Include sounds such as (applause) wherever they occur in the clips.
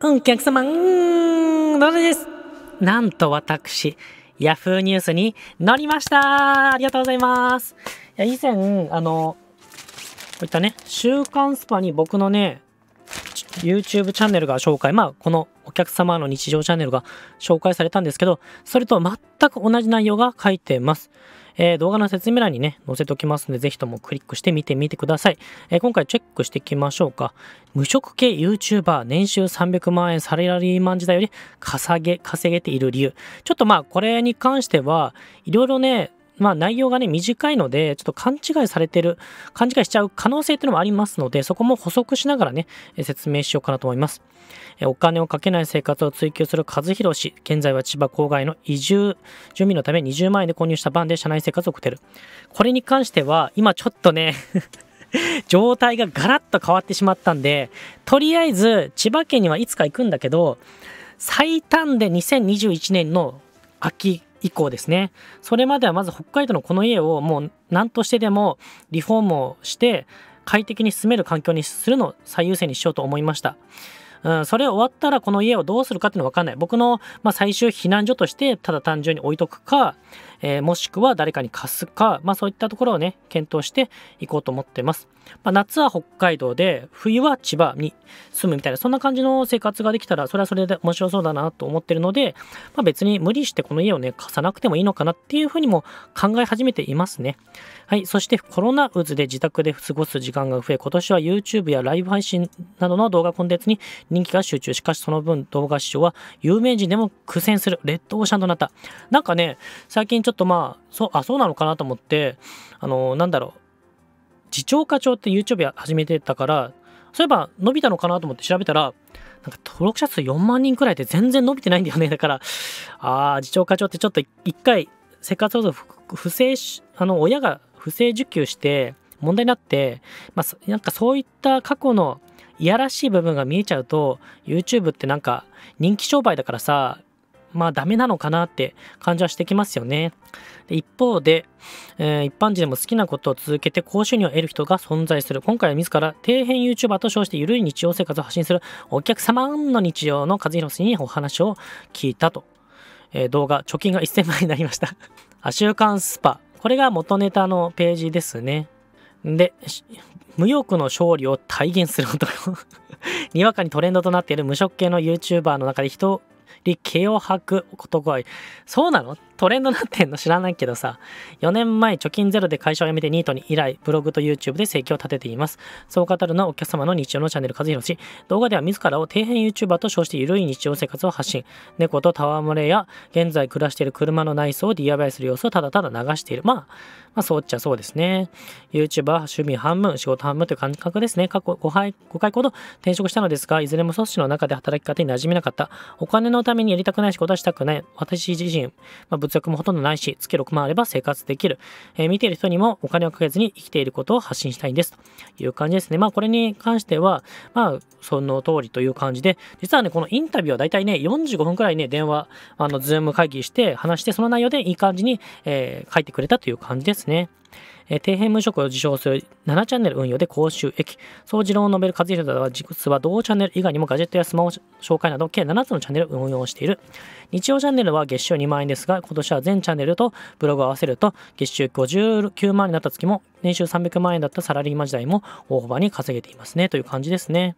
うん、お客様、うーん、どうです。なんと私、ヤフーニュースに乗りましたありがとうございますいや、以前、あの、こういったね、週刊スパに僕のね、YouTube チャンネルが紹介、まあ、このお客様の日常チャンネルが紹介されたんですけど、それと全く同じ内容が書いてます。えー、動画の説明欄にね、載せておきますので、ぜひともクリックして見てみてください。えー、今回チェックしていきましょうか。無職系 YouTuber、年収300万円サラリーマン時代より稼げ、稼げている理由。ちょっとまあ、これに関しては、いろいろね、まあ、内容がね、短いので、ちょっと勘違いされてる、勘違いしちゃう可能性っていうのもありますので、そこも補足しながらね、説明しようかなと思います。お金をかけない生活を追求する和弘氏、現在は千葉郊外の移住、住民のため20万円で購入したバンで社内生活を送ってる。これに関しては、今ちょっとね (laughs) 状態がガラッと変わってしまったんで、とりあえず千葉県にはいつか行くんだけど、最短で2021年の秋以降ですねそれまではまず北海道のこの家をもう何としてでもリフォームをして快適に住める環境にするのを最優先にしようと思いましたうん、それ終わったらこの家をどうするかっていうの分かんない僕の、まあ、最終避難所としてただ単純に置いとくか、えー、もしくは誰かに貸すか、まあ、そういったところをね検討していこうと思ってます、まあ、夏は北海道で冬は千葉に住むみたいなそんな感じの生活ができたらそれはそれで面白そうだなと思ってるので、まあ、別に無理してこの家をね貸さなくてもいいのかなっていうふうにも考え始めていますねはいそしてコロナ渦で自宅で過ごす時間が増え今年は YouTube やライブ配信などの動画コンテンツに人気が集中しかしその分動画視聴は有名人でも苦戦するレッドオーシャンとなったなんかね最近ちょっとまあそうあそうなのかなと思ってあのー、なんだろう次長課長って YouTube 始めてたからそういえば伸びたのかなと思って調べたらなんか登録者数4万人くらいで全然伸びてないんだよね (laughs) だからああ次長課長ってちょっと一回生活保護不正あの親が不正受給して問題になって、まあ、なんかそういった過去のいやらしい部分が見えちゃうと YouTube ってなんか人気商売だからさまあダメなのかなって感じはしてきますよね。で一方で、えー、一般人でも好きなことを続けて高収入を得る人が存在する。今回は自ら底辺 YouTuber と称してゆるい日常生活を発信するお客様の日常の和弘氏にお話を聞いたと。えー、動画、貯金が1000万円になりました (laughs) あ、週刊スパ。これが元ネタのページですね。で、無欲の勝利を体現する男 (laughs) にわかにトレンドとなっている無職系の YouTuber の中で一人、毛を吐く男は、そうなのトレンドなってんの知らないけどさ、4年前貯金ゼロで会社を辞めてニートに以来、ブログと YouTube で生計を立てています。そう語るのはお客様の日常のチャンネル和弘氏。動画では自らを底辺 YouTuber と称してゆるい日常生活を発信。猫と戯れや、現在暮らしている車の内装を DIY する様子をただただ流している。まあ、まあ、そうっちゃそうですね。YouTuber 趣味半分、仕事半分という感覚ですね。過去5回 ,5 回ほど転職したのですが、いずれも組織の中で働き方に馴染めなかった。お金のためにやりたくない仕事はしたくない。私自身、まあ物欲もほとんどないし、月6万あれば生活できる。えー、見ている人にもお金をかけずに生きていることを発信したいんです。という感じですね。まあ、これに関しては、まあ、その通りという感じで、実はね、このインタビューはだいたいね、45分くらいね、電話、あの、ズーム会議して話して、その内容でいい感じに、えー、書いてくれたという感じですね。えー、底辺無職を自称する7チャンネル運用で公衆益。総次郎を述べる和弘だは、実は同チャンネル以外にもガジェットやスマホ紹介など、計7つのチャンネルを運用している。日曜チャンネルは月収2万円ですが、今年は全チャンネルとブログを合わせると、月収59万になった月も、年収300万円だったサラリーマン時代も大幅に稼げていますね、という感じですね。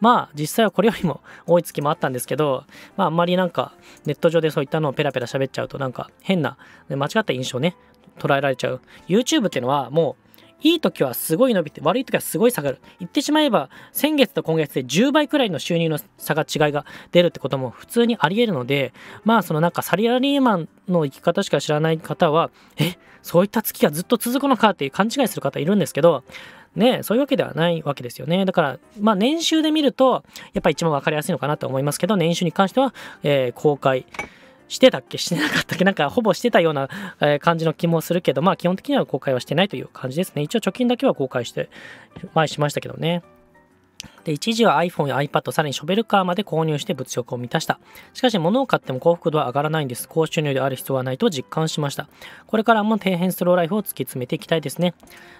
まあ実際はこれよりも多い月もあったんですけど、まああんまりなんかネット上でそういったのをペラペラ喋っちゃうとなんか変な間違った印象ね、捉えられちゃう YouTube っていうのはもういい時はすごい伸びて悪い時はすごい下がる言ってしまえば先月と今月で10倍くらいの収入の差が違いが出るってことも普通にありえるのでまあそのなんかサリアリーマンの生き方しか知らない方はえそういった月がずっと続くのかっていう勘違いする方いるんですけどね、そういうわけではないわけですよね。だから、まあ、年収で見ると、やっぱ一番分かりやすいのかなと思いますけど、年収に関しては、えー、公開してたっけしてなかったっけなんかほぼしてたような感じの気もするけど、まあ基本的には公開はしてないという感じですね。一応貯金だけは公開して、前しましたけどね。で一時は iPhone や iPad さらにショベルカーまで購入して物欲を満たしたしかし物を買っても幸福度は上がらないんです高収入である必要はないと実感しましたこれからも底辺スローライフを突き詰めていきたいですね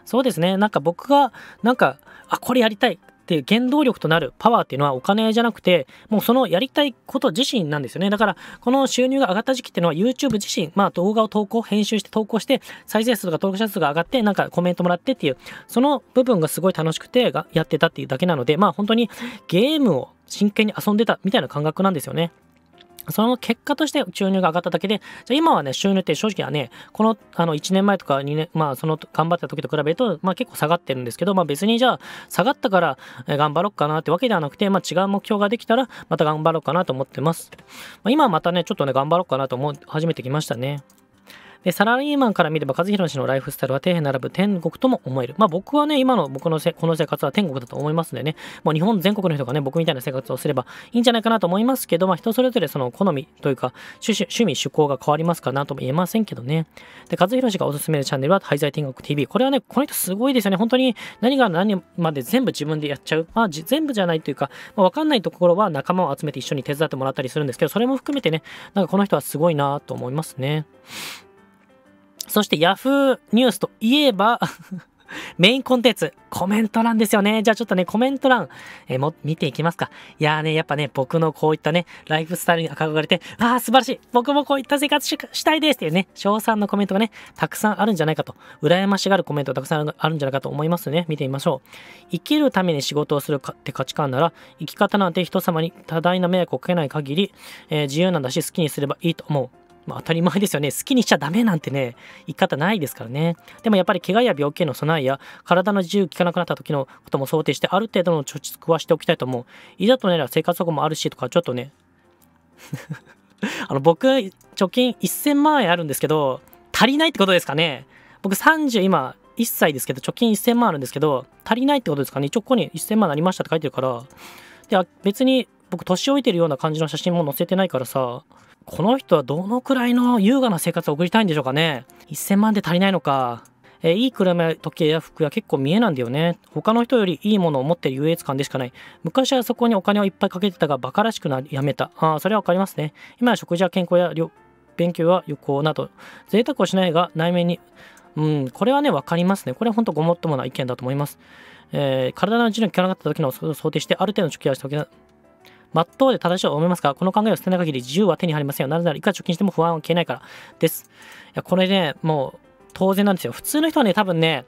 そうですねなんか僕がなんかあこれやりたいで原動力となるパワーっていうのはお金じゃなくてもうそのやりたいこと自身なんですよねだからこの収入が上がった時期っていうのは YouTube 自身まあ動画を投稿編集して投稿して再生数とか登録者数が上がってなんかコメントもらってっていうその部分がすごい楽しくてやってたっていうだけなのでまあ本当にゲームを真剣に遊んでたみたいな感覚なんですよね。その結果として収入が上がっただけで、じゃ今はね、収入って正直はね、このあの1年前とか2年、まあその頑張った時と比べると、まあ結構下がってるんですけど、まあ別にじゃあ下がったから頑張ろうかなってわけではなくて、まあ違う目標ができたらまた頑張ろうかなと思ってます。まあ、今はまたね、ちょっとね、頑張ろうかなと思い始めてきましたね。で、サラリーマンから見れば和弘氏のライフスタイルは底辺並ぶ天国とも思える。まあ僕はね、今の僕のせこの生活は天国だと思いますんでね、もう日本全国の人がね、僕みたいな生活をすればいいんじゃないかなと思いますけど、まあ人それぞれその好みというか、趣趣味、趣向が変わりますかなとも言えませんけどね。で、和弘氏がおすすめるチャンネルは廃材天国 TV。これはね、この人すごいですよね。本当に何が何まで全部自分でやっちゃう。まあ全部じゃないというか、まあ、わかんないところは仲間を集めて一緒に手伝ってもらったりするんですけど、それも含めてね、なんかこの人はすごいなと思いますね。そして Yahoo ニュースといえば (laughs) メインコンテンツ、コメント欄ですよね。じゃあちょっとね、コメント欄、えー、も、見ていきますか。いやーね、やっぱね、僕のこういったね、ライフスタイルに憧れて、ああ、素晴らしい僕もこういった生活したいですっていうね、賞賛のコメントがね、たくさんあるんじゃないかと、羨ましがるコメントがたくさんあるんじゃないかと思いますね。見てみましょう。生きるために仕事をするかって価値観なら、生き方なんて人様に多大な迷惑をかけない限り、えー、自由なんだし、好きにすればいいと思う。まあ、当たり前ですよね好きにしちゃダメなんてね言い方ないですからねでもやっぱり怪我や病気への備えや体の自由効かなくなった時のことも想定してある程度の貯蓄はしておきたいと思ういざとなれば生活保護もあるしとかちょっとね (laughs) あの僕貯金1000万円あるんですけど足りないってことですかね僕30今1歳ですけど貯金1000万あるんですけど足りないってことですかね一応ここに1000万なりましたって書いてるからで別に僕年老いてるような感じの写真も載せてないからさこの人はどのくらいの優雅な生活を送りたいんでしょうかね1000万で足りないのかえー、いい車や時計や服は結構見えなんだよね。他の人よりいいものを持ってる優越感でしかない。昔はそこにお金をいっぱいかけてたが、馬鹿らしくなりやめた。ああ、それはわかりますね。今は食事や健康や勉強や旅行など、贅沢をしないが内面に、うん、これはね、わかりますね。これは本当ごもっともな意見だと思います。えー、体のうちに効かなかった時の想定して、ある程度の貯金はしておきな真っ当で正しいと思いますかこの考えを捨てない限り自由は手に入りませんよ。なぜならいくら貯金しても不安は消えないからです。いや、これね、もう当然なんですよ。普通の人はね、多分ね、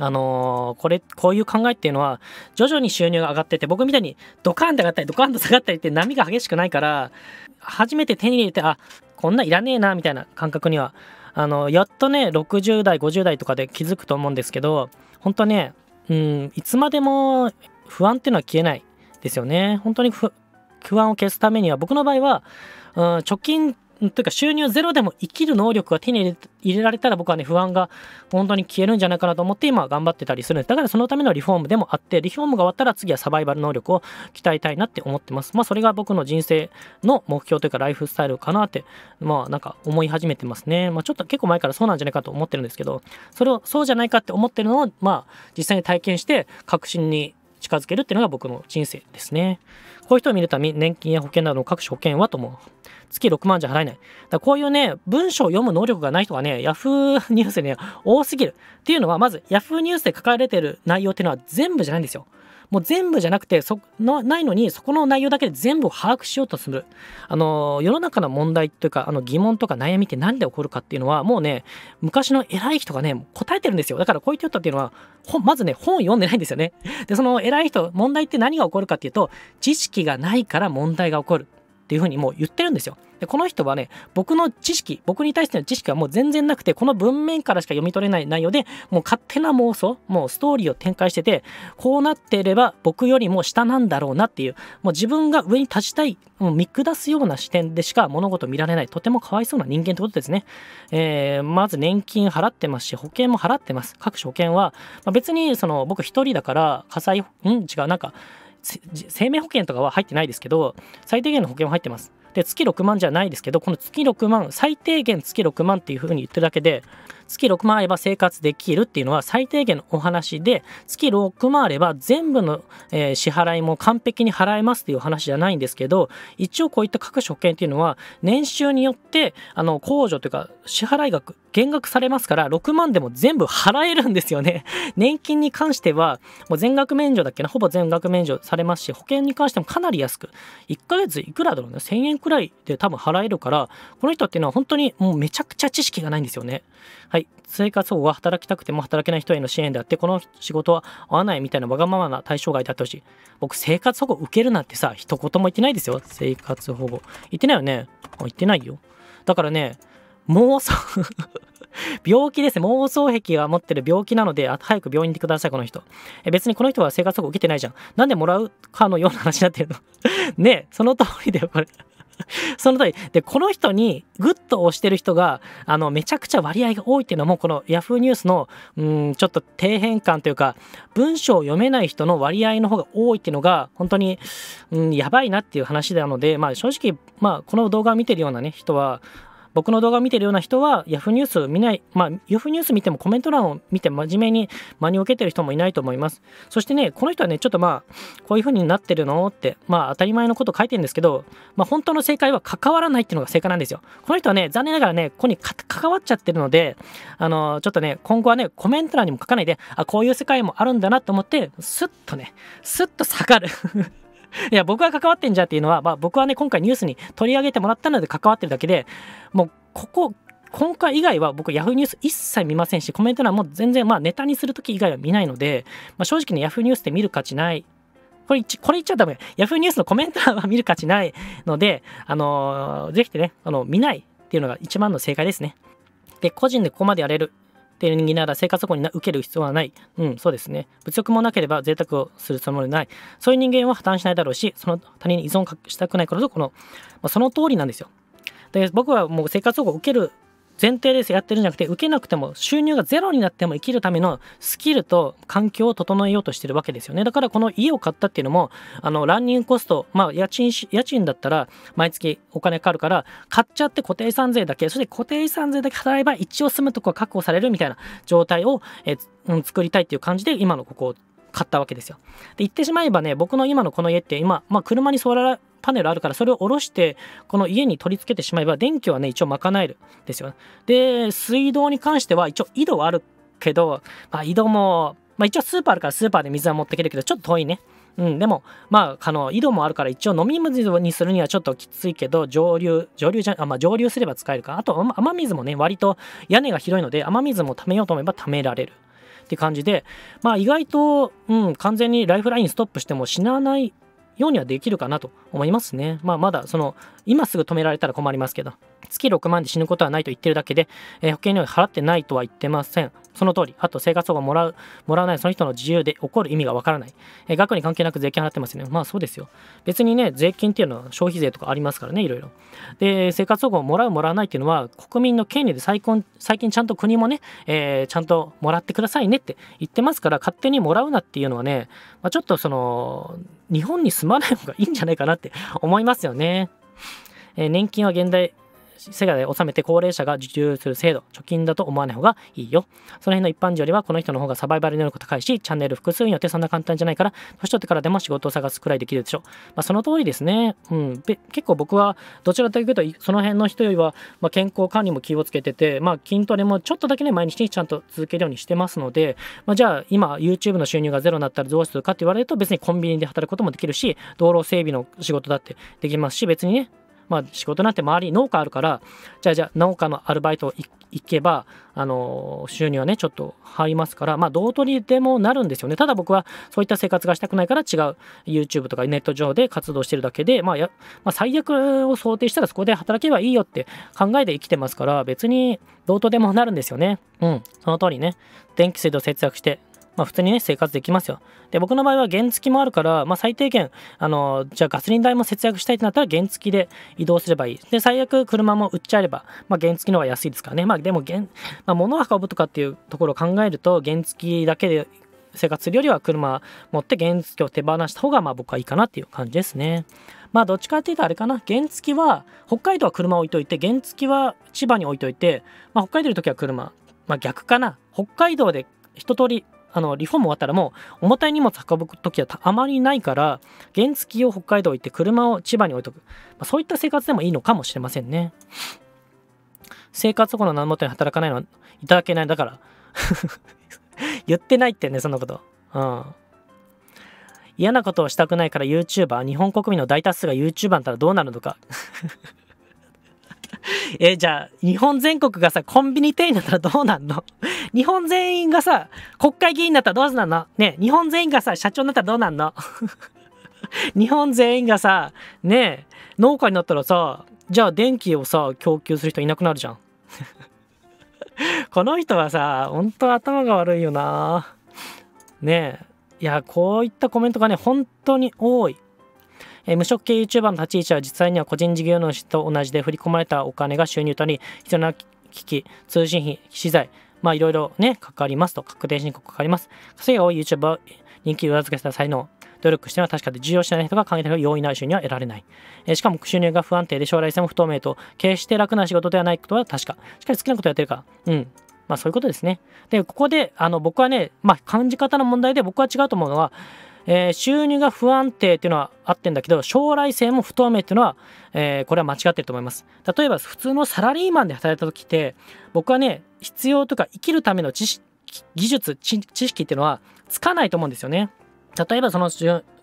あのー、これ、こういう考えっていうのは、徐々に収入が上がってて、僕みたいにドカーンと上がったり、ドカーンと下がったりって波が激しくないから、初めて手に入れて、あ、こんないらねえな、みたいな感覚には、あの、やっとね、60代、50代とかで気づくと思うんですけど、本当ね、うん、いつまでも不安っていうのは消えないですよね。本当に不安を消すためには僕の場合は、うん、貯金というか収入ゼロでも生きる能力が手に入れられたら僕はね不安が本当に消えるんじゃないかなと思って今頑張ってたりするんですだからそのためのリフォームでもあってリフォームが終わったら次はサバイバル能力を鍛えたいなって思ってますまあそれが僕の人生の目標というかライフスタイルかなってまあなんか思い始めてますねまあちょっと結構前からそうなんじゃないかと思ってるんですけどそれをそうじゃないかって思ってるのをまあ実際に体験して確信に近づけるっていうのが僕の人生ですね。こういう人を見るため年金や保険などの各種保険はとも月6万じゃ払えない。だこういうね、文章を読む能力がない人がね、Yahoo ニュースに、ね、多すぎる。っていうのは、まず Yahoo ニュースで書かれてる内容っていうのは全部じゃないんですよ。もう全部じゃなくてそのないのにそこの内容だけで全部を把握しようとするあの世の中の問題というかあの疑問とか悩みって何で起こるかっていうのはもうね昔の偉い人がね答えてるんですよだからこう言ってったっていうのはまずね本読んでないんですよねでその偉い人問題って何が起こるかっていうと知識がないから問題が起こるっていうふうにもう言ってるんですよでこの人はね僕の知識僕に対しての知識はもう全然なくてこの文面からしか読み取れない内容でもう勝手な妄想もうストーリーを展開しててこうなっていれば僕よりも下なんだろうなっていうもう自分が上に立ちたいもう見下すような視点でしか物事見られないとてもかわいそうな人間ってことですね、えー、まず年金払ってますし保険も払ってます各種保険は、まあ、別にその僕1人だから火災ん違うなんか生命保険とかは入ってないですけど最低限の保険は入ってますで月6万じゃないですけどこの月6万最低限月6万っていうふうに言ってるだけで月6万あれば生活できるっていうのは最低限のお話で月6万あれば全部の、え支払いも完璧に払えますっていう話じゃないんですけど一応こういった各所見っていうのは年収によってあの控除というか支払い額減額されますから6万でも全部払えるんですよね (laughs) 年金に関してはもう全額免除だっけなほぼ全額免除されますし保険に関してもかなり安く1ヶ月いくらだろうね1000円くらいで多分払えるからこの人っていうのは本当にもうめちゃくちゃ知識がないんですよねはい、生活保護は働きたくても働けない人への支援であって、この仕事は合わないみたいなわがままな対象外であってほしい。僕、生活保護受けるなんてさ、一言も言ってないですよ。生活保護。言ってないよね。言ってないよ。だからね、妄想 (laughs) 病気ですね。妄想癖が持ってる病気なので、早く病院に行ってください、この人。え別にこの人は生活保護受けてないじゃん。なんでもらうかのような話になってるの。(laughs) ねその通りだよ、これ (laughs) その通り。で、この人にグッと押してる人が、あの、めちゃくちゃ割合が多いっていうのも、この Yahoo ニュースの、うん、ちょっと底辺感というか、文章を読めない人の割合の方が多いっていうのが、本当に、うん、やばいなっていう話なので、まあ正直、まあこの動画を見てるようなね、人は、僕の動画を見てるような人は y a ーニュース見ない、まあ、y a ーニュース見てもコメント欄を見て真面目に真に受けてる人もいないと思います。そしてね、この人はね、ちょっとまあ、こういう風になってるのって、まあ当たり前のこと書いてるんですけど、まあ本当の正解は関わらないっていうのが正解なんですよ。この人はね、残念ながらね、ここに関わっちゃってるので、あのー、ちょっとね、今後はね、コメント欄にも書かないで、あ、こういう世界もあるんだなと思って、スッとね、スッと下がる (laughs) いや僕が関わってんじゃんっていうのは、まあ、僕はね今回ニュースに取り上げてもらったので関わってるだけでもうここ今回以外は僕 Yahoo ニュース一切見ませんしコメント欄も全然まあネタにする時以外は見ないので、まあ、正直ね Yahoo ニュースって見る価値ないこれこれ言っちゃダメ Yahoo ニュースのコメント欄は見る価値ないのであのー、ぜひねあの見ないっていうのが一番の正解ですねで個人でここまでやれるってになら生活保護に受ける必要はない。うん、そうですね。物欲もなければ贅沢をするつもりない。そういう人間は破綻しないだろうし、その他人に依存したくないからこの、まあ、その通りなんですよ。で、僕はもう生活保護を受ける前提ですやってるんじゃなくて受けなくても収入がゼロになっても生きるためのスキルと環境を整えようとしてるわけですよねだからこの家を買ったっていうのもあのランニングコストまあ家賃家賃だったら毎月お金かかるから買っちゃって固定資産税だけそして固定資産税だけ払えば一応住むとこは確保されるみたいな状態をえ、うん、作りたいっていう感じで今のここを買ったわけですよ。で言ってしまえばね僕の今のこの家って今、まあ、車に座らパネルあるからそれを下ろしてこの家に取り付けてしまえば電気はね一応賄えるですよ、ね。で水道に関しては一応井戸はあるけど、まあ、井戸も、まあ、一応スーパーあるからスーパーで水は持ってけるけどちょっと遠いね。うん、でも、まあ、あの、井戸もあるから一応飲み水にするにはちょっときついけど、上流、上流じゃ、あまあ、上流すれば使えるか。あと、雨水もね、割と屋根が広いので、雨水も貯めようと思えば貯められる。って感じで、まあ、意外と、うん、完全にライフラインストップしても死なないようにはできるかなと思いますね。まあ、まだその今すぐ止められたら困りますけど月6万で死ぬことはないと言ってるだけで、えー、保険料払ってないとは言ってません。その通り、あと生活保護もらう、もらわない、その人の自由で起こる意味がわからない、え額に関係なく税金払ってますよね。まあそうですよ。別にね、税金っていうのは消費税とかありますからね、いろいろ。で、生活保護をもらう、もらわないっていうのは、国民の権利で最近、最近ちゃんと国もね、えー、ちゃんともらってくださいねって言ってますから、勝手にもらうなっていうのはね、まあ、ちょっとその、日本に住まない方がいいんじゃないかなって思いますよね。えー、年金は現代世界で納めて高齢者が受給する制度、貯金だと思わない方がいいよ。その辺の一般人よりはこの人の方がサバイバル能力高いし、チャンネル複数によってそんな簡単じゃないから、年取ってからでも仕事を探すくらいできるでしょう。まあ、その通りですね。うん。結構僕はどちらかというと、その辺の人よりは、まあ、健康管理も気をつけてて、まあ、筋トレもちょっとだけね、毎日ちゃんと続けるようにしてますので、まあ、じゃあ今 YouTube の収入がゼロになったらどうするかって言われると別にコンビニで働くこともできるし、道路整備の仕事だってできますし、別にね、まあ、仕事なんて周り農家あるからじゃあじゃあ農家のアルバイト行けばあの収入はねちょっと入りますからまあ道取りでもなるんですよねただ僕はそういった生活がしたくないから違う YouTube とかネット上で活動してるだけで、まあ、やまあ、最悪を想定したらそこで働けばいいよって考えて生きてますから別にどうとでもなるんですよねうんその通りね電気水道節約してまあ、普通にね、生活できますよ。で、僕の場合は原付もあるから、まあ、最低限、あの、じゃあガソリン代も節約したいってなったら原付で移動すればいい。で、最悪車も売っちゃえれば、まあ、原付の方が安いですからね。まあ、でも、原、まあ、物を運ぶとかっていうところを考えると、原付だけで生活するよりは車持って原付を手放した方がまあ僕はいいかなっていう感じですね。まあどっちかっていうとあれかな原付は北海道は車置いといて原付は千葉に置いといて、まあ、北海道い時は車、まあ、逆かな北海道で一通りあのリフォーム終わったらもう重たい荷物運ぶ時はあまりないから原付きを北海道行って車を千葉に置いとく、まあ、そういった生活でもいいのかもしれませんね生活保護の何もとに働かないのはいただけないだから (laughs) 言ってないってねそんなことうん嫌なことをしたくないから YouTuber 日本国民の大多数が YouTuber だったらどうなるのか (laughs) えー、じゃあ、日本全国がさ、コンビニ店員だったらどうなんの (laughs) 日本全員がさ、国会議員だったらどうなのね、日本全員がさ、社長になったらどうなんの (laughs) 日本全員がさ、ね、農家になったらさ、じゃあ電気をさ、供給する人いなくなるじゃん。この人はさ、本当頭が悪いよな。ねえ。いや、こういったコメントがね、本当に多い。え無職系 YouTuber の立ち位置は実際には個人事業主と同じで振り込まれたお金が収入となり必要な機器通信費資材まあいろいろねかかりますと確定申告かかります稼ぎがい YouTuber 人気を裏付けした才能努力しては確かで重要視しない人が関係ない容易な収入は得られない、えー、しかも収入が不安定で将来性も不透明と決して楽な仕事ではないことは確かしっかり好きなことやってるかうんまあそういうことですね。で、ここで、あの、僕はね、まあ感じ方の問題で僕は違うと思うのは、えー、収入が不安定っていうのはあってんだけど将来性も不透明っていうのは、えー、これは間違ってると思います例えば普通のサラリーマンで働いた時って僕はね必要とか生きるための知識技術知識っていうのはつかないと思うんですよね例えばその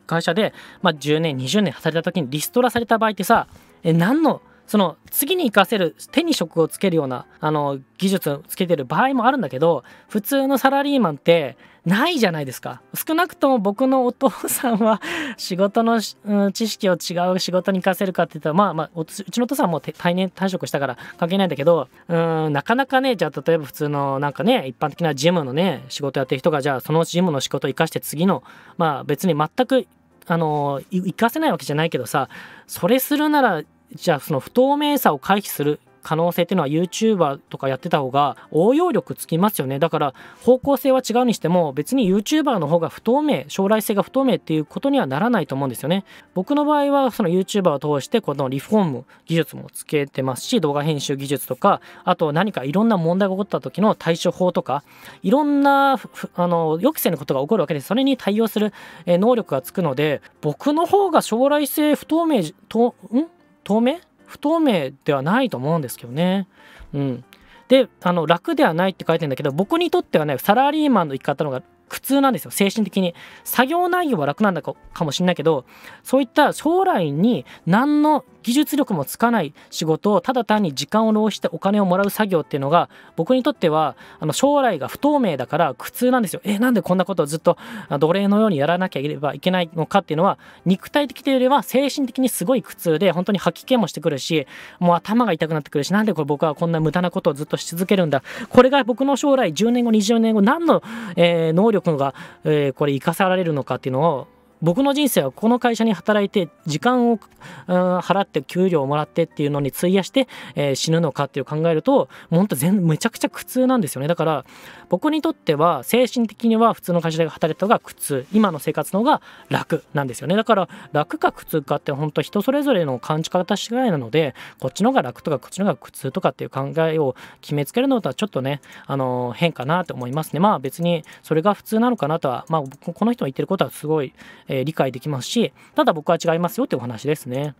会社で、まあ、10年20年働いた時にリストラされた場合ってさえ何のその次に活かせる手に職をつけるようなあの技術をつけてる場合もあるんだけど普通のサラリーマンってないじゃないですか少なくとも僕のお父さんは (laughs) 仕事の、うん、知識を違う仕事に活かせるかって言ったらまあまあうちのお父さんはもう年退職したから関係ないんだけどうんなかなかねじゃあ例えば普通のなんかね一般的なジムのね仕事やってる人がじゃあそのジムの仕事を生かして次のまあ別に全くあの生かせないわけじゃないけどさそれするならじゃあその不透明さを回避する可能性っていうのは YouTuber とかやってた方が応用力つきますよねだから方向性は違うにしても別に YouTuber の方が不透明将来性が不透明っていうことにはならないと思うんですよね僕の場合はその YouTuber を通してこのリフォーム技術もつけてますし動画編集技術とかあと何かいろんな問題が起こった時の対処法とかいろんなあの予期せぬことが起こるわけでそれに対応する能力がつくので僕の方が将来性不透明とん透明不透明ではないと思うんですけどね。うん、であの楽ではないって書いてるんだけど僕にとってはねサラリーマンの生き方の方が苦痛なんですよ精神的に作業内容は楽なんだかもしれないけどそういった将来に何の技術力もつかない仕事をただ単に時間を浪費してお金をもらう作業っていうのが僕にとってはあの将来が不透明だから苦痛なんですよ。えなんでこんなことをずっと奴隷のようにやらなきゃいけばいけないのかっていうのは肉体的というよりは精神的にすごい苦痛で本当に吐き気もしてくるしもう頭が痛くなってくるしなんでこれ僕はこんな無駄なことをずっとし続けるんだこれが僕の将来10年後20年後何の、えー、能力が、えー、これ生かされるのかっていうのを僕の人生はこの会社に働いて時間を、払って給料をもらってっていうのに費やして、死ぬのかっていう考えると本当全めちゃくちゃ苦痛なんですよねだから僕にとっては精神的には普通の会社で働いた方が苦痛今の生活の方が楽なんですよねだから楽か苦痛かって本当人それぞれの感じ方次第なのでこっちのが楽とかこっちのが苦痛とかっていう考えを決めつけるのとはちょっとねあの変かなと思いますねまあ別にそれが普通なのかなとはまあこの人の言ってることはすごいえ理解できますしただ僕は違いますよってお話ですね。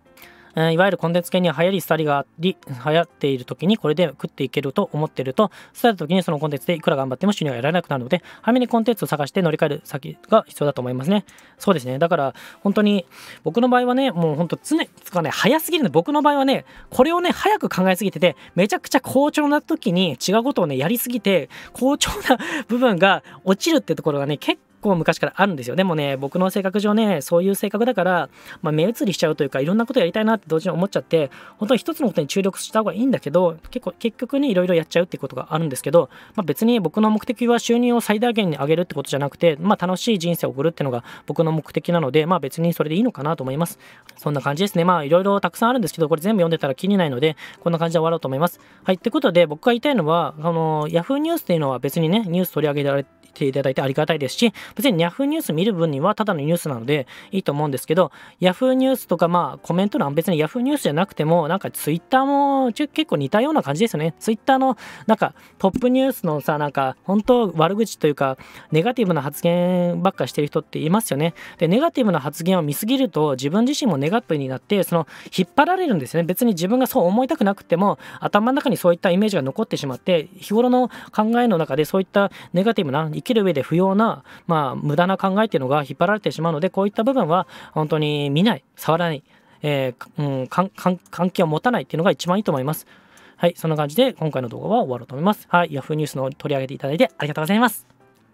いわゆるコンテンツ系には流行り廃りがあり、流行っている時にこれで食っていけると思ってると、伝えた時にそのコンテンツでいくら頑張っても収入が得られなくなるので、早めにコンテンツを探して乗り換える先が必要だと思いますね。そうですね。だから、本当に、僕の場合はね、もう本当常、つかね、早すぎるんで、僕の場合はね、これをね、早く考えすぎてて、めちゃくちゃ好調な時に違うことをね、やりすぎて、好調な部分が落ちるってところがね、結構昔からあるんですよ。でもね、僕の性格上ね、そういう性格だから、まあ、目移りしちゃうというか、いろんなことやりたいなって同時に思っちゃって、本当に一つのことに注力した方がいいんだけど、結構、結局ね、いろいろやっちゃうっていうことがあるんですけど、まあ、別に僕の目的は収入を最大限に上げるってことじゃなくて、まあ、楽しい人生を送るっていうのが僕の目的なので、まあ、別にそれでいいのかなと思います。そんな感じですね。まあ、いろいろたくさんあるんですけど、これ全部読んでたら気にないので、こんな感じで終わろうと思います。はい、ってことで、僕が言いたいのは、あの、Yahoo ニュースっていうのは別にね、ニュース取り上げられて、ていただいてありがたいですし、別に Yahoo ニュース見る分にはただのニュースなのでいいと思うんですけど、Yahoo ニュースとかまあコメント欄、別に Yahoo ニュースじゃなくても、なんか Twitter も結構似たような感じですよね。Twitter のなんかトップニュースのさ、なんか本当悪口というか、ネガティブな発言ばっかしてる人っていますよね。で、ネガティブな発言を見すぎると、自分自身もネガティブになって、その引っ張られるんですよね。別に自分がそう思いたくなくても、頭の中にそういったイメージが残ってしまって、日頃の考えの中でそういったネガティブな生きる上で不要な、まあ、無駄な考えっていうのが引っ張られてしまうのでこういった部分は本当に見ない触らない、えーうん、関係を持たないっていうのが一番いいと思います。はい、そんな感じで今回の動画は終わろうと思います。はい、Yahoo ニュースの取り上げていただいてありがとうございます。